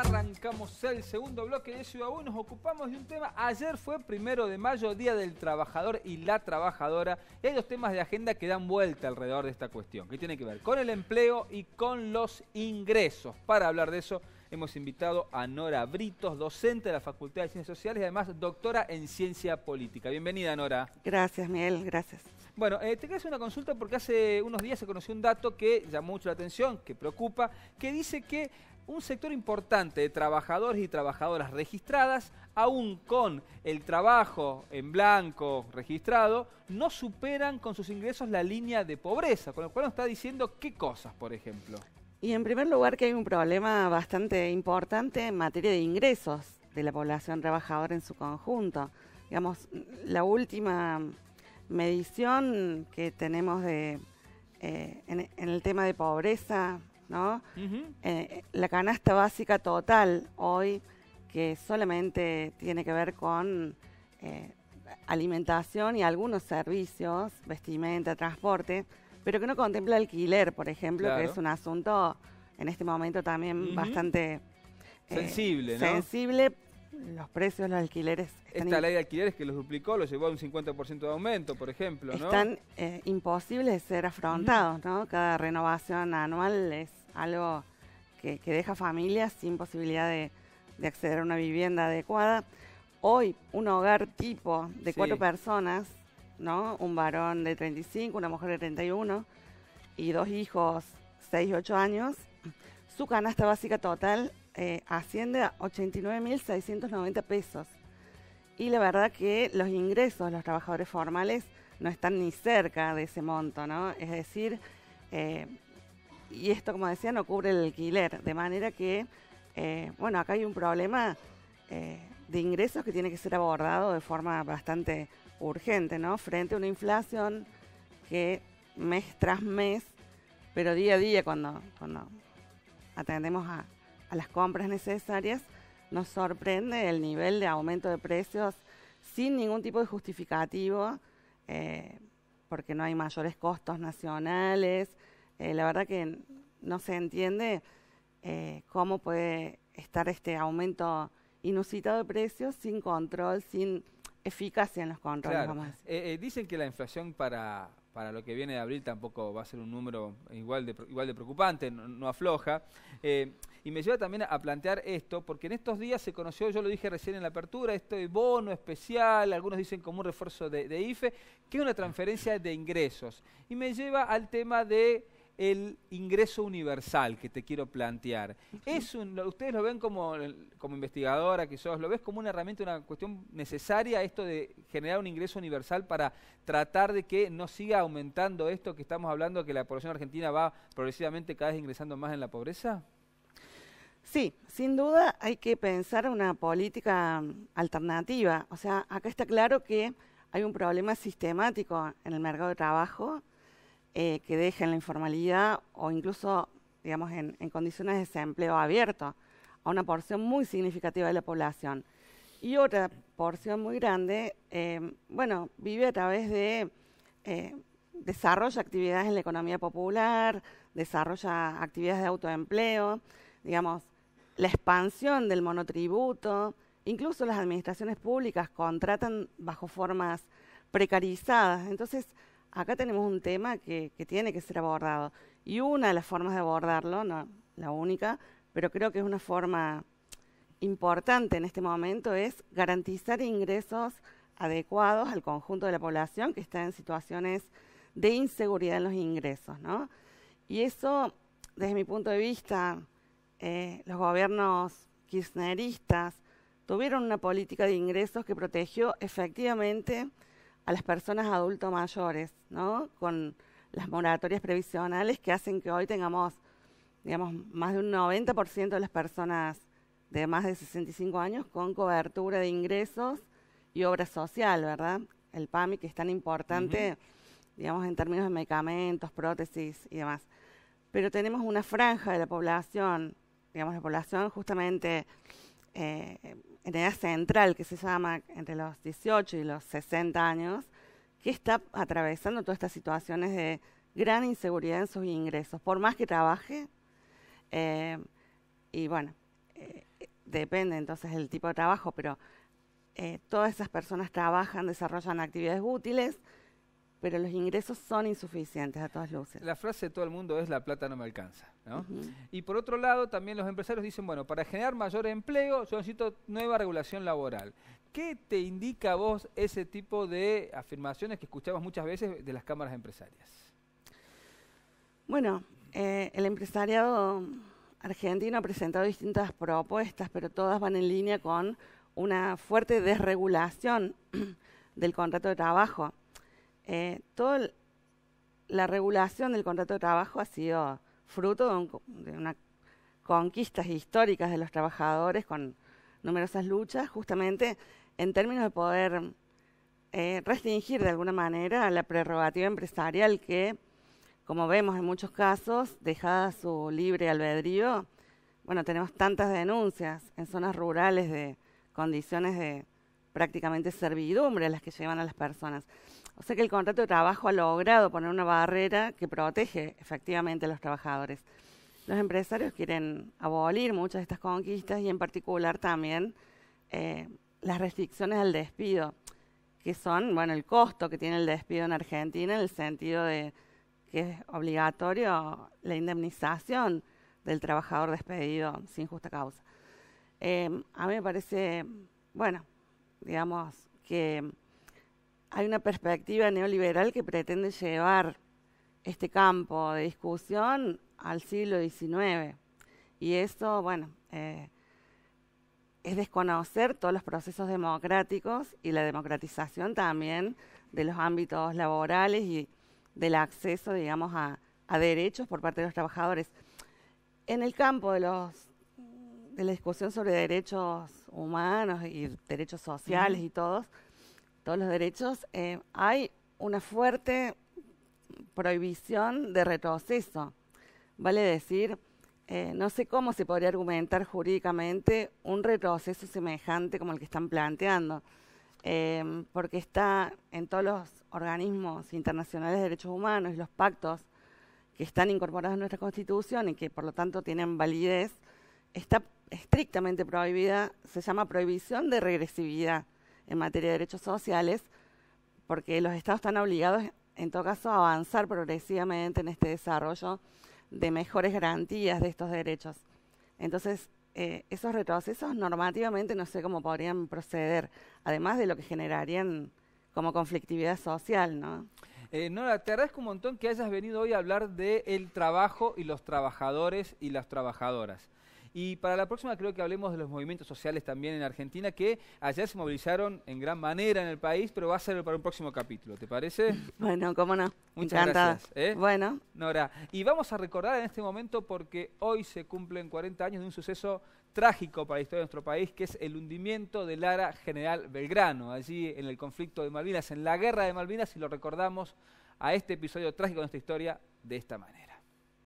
Arrancamos el segundo bloque de Ciudad Nos ocupamos de un tema. Ayer fue primero de mayo, Día del Trabajador y la Trabajadora. Y hay dos temas de agenda que dan vuelta alrededor de esta cuestión, que tiene que ver con el empleo y con los ingresos. Para hablar de eso, hemos invitado a Nora Britos, docente de la Facultad de Ciencias Sociales y además doctora en Ciencia Política. Bienvenida, Nora. Gracias, Miguel, gracias. Bueno, eh, te quería hacer una consulta porque hace unos días se conoció un dato que llamó mucho la atención, que preocupa, que dice que un sector importante de trabajadores y trabajadoras registradas, aún con el trabajo en blanco registrado, no superan con sus ingresos la línea de pobreza, con lo cual nos está diciendo qué cosas, por ejemplo. Y en primer lugar que hay un problema bastante importante en materia de ingresos de la población trabajadora en su conjunto. Digamos, la última medición que tenemos de, eh, en el tema de pobreza ¿no? Eh, eh, la canasta básica total hoy, que solamente tiene que ver con eh, alimentación y algunos servicios, vestimenta, transporte, pero que no contempla alquiler, por ejemplo, que es un asunto en este momento también bastante... Sensible, Sensible los precios, los alquileres. Esta ley de alquileres que los duplicó, los llevó a un 50% de aumento, por ejemplo. Están imposibles de ser afrontados, ¿no? Cada renovación anual es algo que, deja familias sin posibilidad de, acceder a una vivienda adecuada. Hoy, un hogar tipo de cuatro personas, ¿no? Un varón de 35, una mujer de 31 y dos hijos, 6 y 8 años, su canasta básica total eh, asciende a 89.690 pesos. Y la verdad que los ingresos de los trabajadores formales no están ni cerca de ese monto, ¿no? Es decir, eh, y esto, como decía, no cubre el alquiler. De manera que, eh, bueno, acá hay un problema eh, de ingresos que tiene que ser abordado de forma bastante urgente, ¿no? Frente a una inflación que mes tras mes, pero día a día, cuando, cuando atendemos a, las compras necesarias, nos sorprende el nivel de aumento de precios sin ningún tipo de justificativo, eh, porque no hay mayores costos nacionales, eh, la verdad que no se entiende eh, cómo puede estar este aumento inusitado de precios sin control, sin eficacia en los controles. Eh, dicen que la inflación para, para lo que viene de abril tampoco va a ser un número igual de, igual de preocupante, no, afloja. y me lleva también a plantear esto, porque en estos días se conoció, yo lo dije recién en la apertura, de bono especial, algunos dicen como un refuerzo de, de IFE, que es una transferencia de ingresos. Y me lleva al tema de el ingreso universal que te quiero plantear. ustedes lo ven como, como investigadora que sos, lo ves como una herramienta, una cuestión necesaria esto de generar un ingreso universal para tratar de que no siga aumentando esto que estamos hablando, que la población argentina va progresivamente cada vez ingresando más en la pobreza. Sí, sin duda hay que pensar una política alternativa. O sea, acá está claro que hay un problema sistemático en el mercado de trabajo eh, que dejen la informalidad o incluso, digamos, en, condiciones de desempleo abierto a una porción muy significativa de la población. Y otra porción muy grande, em, bueno, vive a través de eh, desarrolla actividades en la economía popular, desarrolla actividades de autoempleo, digamos, la expansión del monotributo, incluso las administraciones públicas contratan bajo formas precarizadas. Entonces, acá tenemos un tema que, tiene que ser abordado. Y una de las formas de abordarlo, no la única, pero creo que es una forma importante en este momento, es garantizar ingresos adecuados al conjunto de la población que está en situaciones de inseguridad en los ingresos, ¿no? Y eso, desde mi punto de vista, eh, los gobiernos kirchneristas tuvieron una política de ingresos que protegió efectivamente a las personas adultos mayores, ¿no? Con las moratorias previsionales que hacen que hoy tengamos, digamos, más de un 90% de las personas de más de 65 años con cobertura de ingresos y obra social, ¿verdad? El PAMI que es tan importante, digamos, en términos de medicamentos, prótesis y demás. Pero tenemos una franja de la población, digamos, la población justamente eh, en edad central, que se llama entre los 18 y los 60 años, que está atravesando todas estas situaciones de gran inseguridad en sus ingresos, por más que trabaje. Eh, y bueno, eh, depende entonces del tipo de trabajo, pero eh, todas esas personas trabajan, desarrollan actividades útiles, pero los ingresos son insuficientes a todas luces. La frase de todo el mundo es la plata no me alcanza. ¿no? Y por otro lado, también los empresarios dicen, bueno, para generar mayor empleo yo necesito nueva regulación laboral. ¿Qué te indica a vos ese tipo de afirmaciones que escuchamos muchas veces de las cámaras empresarias? Bueno, eh, el empresariado argentino ha presentado distintas propuestas, pero todas van en línea con una fuerte desregulación del contrato de trabajo eh, toda la regulación del contrato de trabajo ha sido fruto de, unas conquistas históricas de los trabajadores con numerosas luchas, justamente en términos de poder eh, restringir de alguna manera la prerrogativa empresarial que, como vemos en muchos casos, dejada su libre albedrío, bueno, tenemos tantas denuncias en zonas rurales de condiciones de prácticamente servidumbre las que llevan a las personas. O sea que el contrato de trabajo ha logrado poner una barrera que protege efectivamente a los trabajadores. Los empresarios quieren abolir muchas de estas conquistas y en particular también eh, las restricciones al despido, que son, bueno, el costo que tiene el despido en Argentina en el sentido de que es obligatorio la indemnización del trabajador despedido sin justa causa. Eh, a mí me parece, bueno, digamos, que hay una perspectiva neoliberal que pretende llevar este campo de discusión al siglo XIX. Y eso, bueno, eh, es desconocer todos los procesos democráticos y la democratización también de los ámbitos laborales y del acceso, digamos, a, a derechos por parte de los trabajadores. En el campo de, los, de la discusión sobre derechos humanos y derechos sociales y todos, todos los derechos, eh, hay una fuerte prohibición de retroceso. Vale decir, eh, no sé cómo se podría argumentar jurídicamente un retroceso semejante como el que están planteando, eh, porque está en todos los organismos internacionales de derechos humanos y los pactos que están incorporados en nuestra Constitución y que por lo tanto tienen validez, está estrictamente prohibida, se llama prohibición de regresividad en materia de derechos sociales, porque los estados están obligados, en todo caso, a avanzar progresivamente en este desarrollo de mejores garantías de estos derechos. Entonces, eh, esos retrocesos normativamente no sé cómo podrían proceder, además de lo que generarían como conflictividad social, ¿no? Eh, Nora, te agradezco un montón que hayas venido hoy a hablar del trabajo y los trabajadores y las trabajadoras. Y para la próxima creo que hablemos de los movimientos sociales también en Argentina, que ayer se movilizaron en gran manera en el país, pero va a ser para un próximo capítulo, ¿te parece? Bueno, cómo no. Muchas gracias. ¿eh? Bueno. Nora, y vamos a recordar en este momento porque hoy se cumplen 40 años de un suceso trágico para la historia de nuestro país, que es el hundimiento del ara General Belgrano, allí en el conflicto de Malvinas, en la guerra de Malvinas, y lo recordamos a este episodio trágico de nuestra historia de esta manera.